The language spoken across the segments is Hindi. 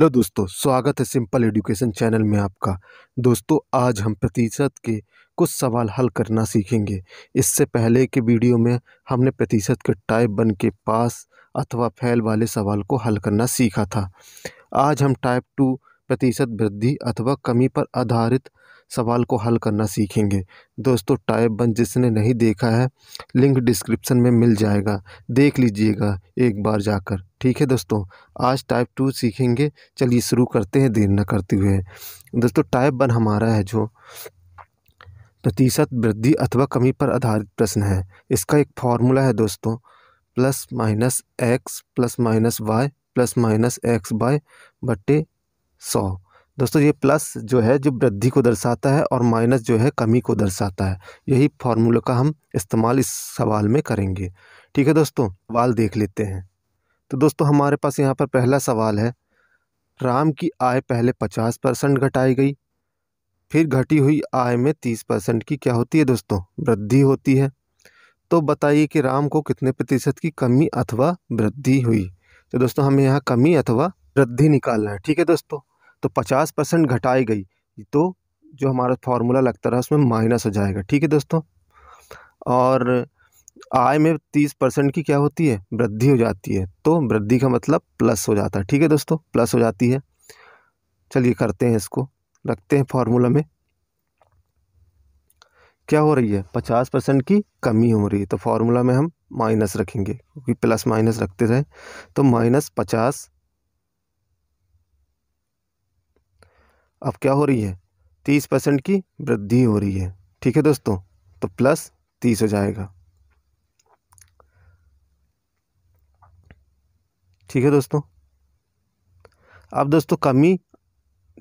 हेलो दोस्तों स्वागत है सिंपल एजुकेशन चैनल में आपका दोस्तों आज हम प्रतिशत के कुछ सवाल हल करना सीखेंगे इससे पहले के वीडियो में हमने प्रतिशत के टाइप वन के पास अथवा फैल वाले सवाल को हल करना सीखा था आज हम टाइप टू प्रतिशत वृद्धि अथवा कमी पर आधारित सवाल को हल करना सीखेंगे दोस्तों टाइप वन जिसने नहीं देखा है लिंक डिस्क्रिप्शन में मिल जाएगा देख लीजिएगा एक बार जाकर ठीक है दोस्तों आज टाइप टू सीखेंगे चलिए शुरू करते हैं देर न करते हुए दोस्तों टाइप वन हमारा है जो प्रतिशत वृद्धि अथवा कमी पर आधारित प्रश्न है इसका एक फॉर्मूला है दोस्तों plus minus X plus minus Y plus minus X by बटे सौ दोस्तों ये प्लस जो है जो वृद्धि को दर्शाता है और माइनस जो है कमी को दर्शाता है यही फार्मूला का हम इस्तेमाल इस सवाल में करेंगे ठीक है दोस्तों सवाल देख लेते हैं तो दोस्तों हमारे पास यहाँ पर पहला सवाल है राम की आय पहले पचास परसेंट घटाई गई फिर घटी हुई आय में तीस परसेंट की क्या होती है दोस्तों वृद्धि होती है तो बताइए कि राम को कितने प्रतिशत की कमी अथवा वृद्धि हुई तो दोस्तों हमें यहाँ कमी अथवा वृद्धि निकालना है ठीक है दोस्तों तो पचास परसेंट घटाई गई तो जो हमारा फार्मूला लगता रहा उसमें माइनस हो जाएगा ठीक है दोस्तों और आय में तीस परसेंट की क्या होती है वृद्धि हो जाती है तो वृद्धि का मतलब प्लस हो जाता है ठीक है दोस्तों प्लस हो जाती है चलिए करते हैं इसको रखते हैं फार्मूला में क्या हो रही है पचास परसेंट की कमी हो रही है तो फार्मूला में हम माइनस रखेंगे क्योंकि प्लस माइनस रखते रहे तो माइनस पचास अब क्या हो रही है तीस परसेंट की वृद्धि हो रही है ठीक है दोस्तों तो प्लस तीस हो जाएगा ठीक है दोस्तों अब दोस्तों कमी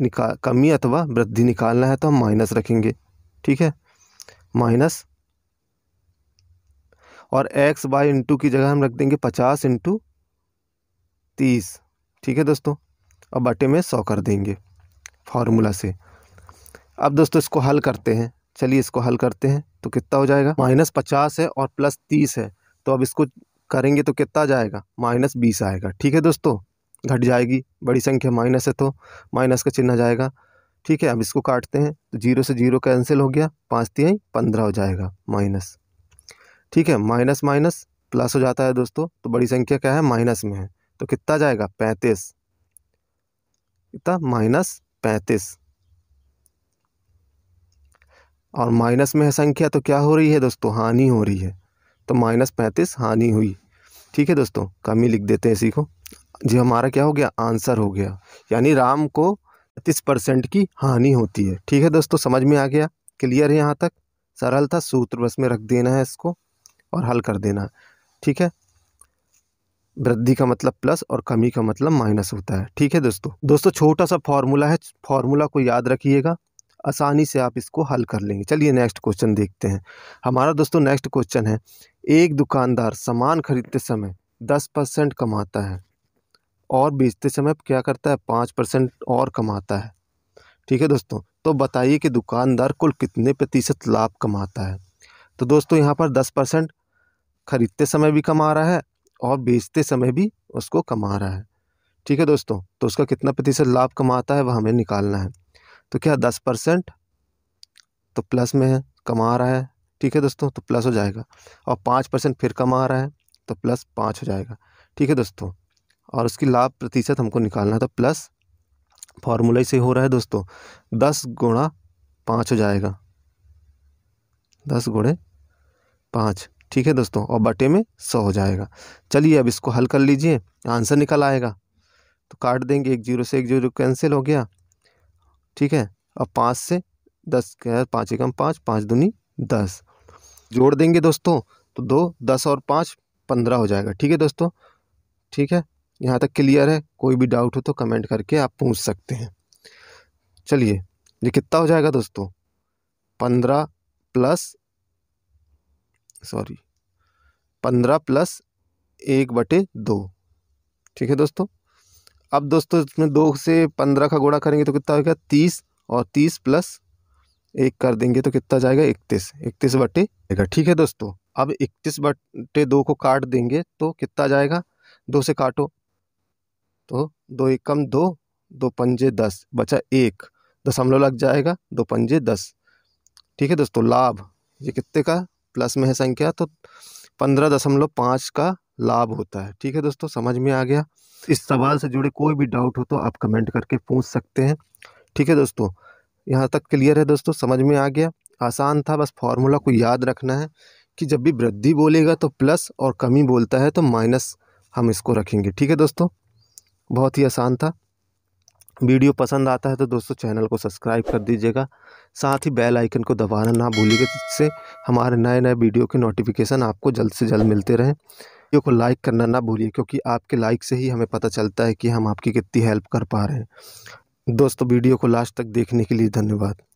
निकाल कमी अथवा वृद्धि निकालना है तो हम माइनस रखेंगे ठीक है माइनस और एक्स बाई इंटू की जगह हम रख देंगे पचास इंटू तीस ठीक है दोस्तों और बटे में सौ कर देंगे फार्मूला से अब दोस्तों इसको हल करते हैं चलिए इसको हल करते हैं तो कितना हो जाएगा माइनस पचास है और प्लस तीस है तो अब इसको करेंगे तो कितना जाएगा माइनस बीस आएगा ठीक है दोस्तों घट जाएगी बड़ी संख्या माइनस है तो माइनस का चिन्ह जाएगा ठीक है अब इसको काटते हैं तो जीरो से जीरो कैंसिल हो गया पाँच तिहाई पंद्रह हो जाएगा माइनस ठीक है माइनस माइनस प्लस हो जाता है दोस्तों तो बड़ी संख्या क्या है माइनस में है तो कितना जाएगा पैंतीस इतना माइनस पैंतीस और माइनस में है संख्या तो क्या हो रही है दोस्तों हानि हो रही है तो माइनस पैंतीस हानि हुई ठीक है दोस्तों कमी लिख देते हैं इसी को जी हमारा क्या हो गया आंसर हो गया यानी राम को तीस परसेंट की हानि होती है ठीक है दोस्तों समझ में आ गया क्लियर है यहाँ तक सरल था सूत्र बस में रख देना है इसको और हल कर देना है ठीक है वृद्धि का मतलब प्लस और कमी का मतलब माइनस होता है ठीक है दोस्तों दोस्तों छोटा सा फॉर्मूला है फॉर्मूला को याद रखिएगा आसानी से आप इसको हल कर लेंगे चलिए नेक्स्ट क्वेश्चन देखते हैं हमारा दोस्तों नेक्स्ट क्वेश्चन है एक दुकानदार सामान खरीदते समय दस परसेंट कमाता है और बेचते समय क्या करता है पाँच परसेंट और कमाता है ठीक है दोस्तों तो बताइए कि दुकानदार कुल कितने प्रतिशत लाभ कमाता है तो दोस्तों यहाँ पर दस परसेंट खरीदते समय भी कमा रहा है और बेचते समय भी उसको कमा रहा है ठीक है दोस्तों तो उसका कितना प्रतिशत लाभ कमाता है वह हमें निकालना है तो क्या दस परसेंट तो प्लस में है कमा रहा है ठीक है दोस्तों तो प्लस हो जाएगा और पाँच परसेंट फिर कमा रहा है तो प्लस पाँच हो जाएगा ठीक है दोस्तों और उसकी लाभ प्रतिशत हमको निकालना है तो प्लस फॉर्मूला से हो रहा है दोस्तों दस गुणा पाँच हो जाएगा दस गुणे पाँच ठीक है दोस्तों और बटे में सौ हो जाएगा चलिए अब इसको हल कर लीजिए आंसर निकल आएगा तो काट देंगे एक जीरो से एक जीरो कैंसिल हो गया ठीक है अब पाँच से दस पाँच एकम पाँच पाँच दूनी दस जोड़ देंगे दोस्तों तो दो दस और पाँच पंद्रह हो जाएगा ठीक है दोस्तों ठीक है यहाँ तक क्लियर है कोई भी डाउट हो तो कमेंट करके आप पूछ सकते हैं चलिए ये कितना हो जाएगा दोस्तों पंद्रह प्लस सॉरी पंद्रह प्लस एक बटे दो ठीक है दोस्तों अब दोस्तों इसमें दो से पंद्रह का गुणा करेंगे तो कितना होगा तीस और तीस प्लस एक कर देंगे तो कितना जाएगा इकतीस इकतीस बटे ठीक है दोस्तों अब इकतीस बटे दो को काट देंगे तो कितना जाएगा दो से काटो तो दो एक कम दो दो पंजे दस बचा एक दशमलव लग जाएगा दो पंजे दस ठीक है दोस्तों लाभ ये कितने का प्लस में है संख्या तो पंद्रह दशमलव पाँच का लाभ होता है ठीक है दोस्तों समझ में आ गया इस सवाल से जुड़े कोई भी डाउट हो तो आप कमेंट करके पूछ सकते हैं ठीक है दोस्तों यहाँ तक क्लियर है दोस्तों समझ में आ गया आसान था बस फार्मूला को याद रखना है कि जब भी वृद्धि बोलेगा तो प्लस और कमी बोलता है तो माइनस हम इसको रखेंगे ठीक है दोस्तों बहुत ही आसान था वीडियो पसंद आता है तो दोस्तों चैनल को सब्सक्राइब कर दीजिएगा साथ ही बेल आइकन को दबाना ना भूलिएगा जिससे हमारे नए नए वीडियो के नोटिफिकेशन आपको जल्द से जल्द मिलते रहें वीडियो को लाइक करना ना भूलिए क्योंकि आपके लाइक से ही हमें पता चलता है कि हम आपकी कितनी हेल्प कर पा रहे हैं दोस्तों वीडियो को लास्ट तक देखने के लिए धन्यवाद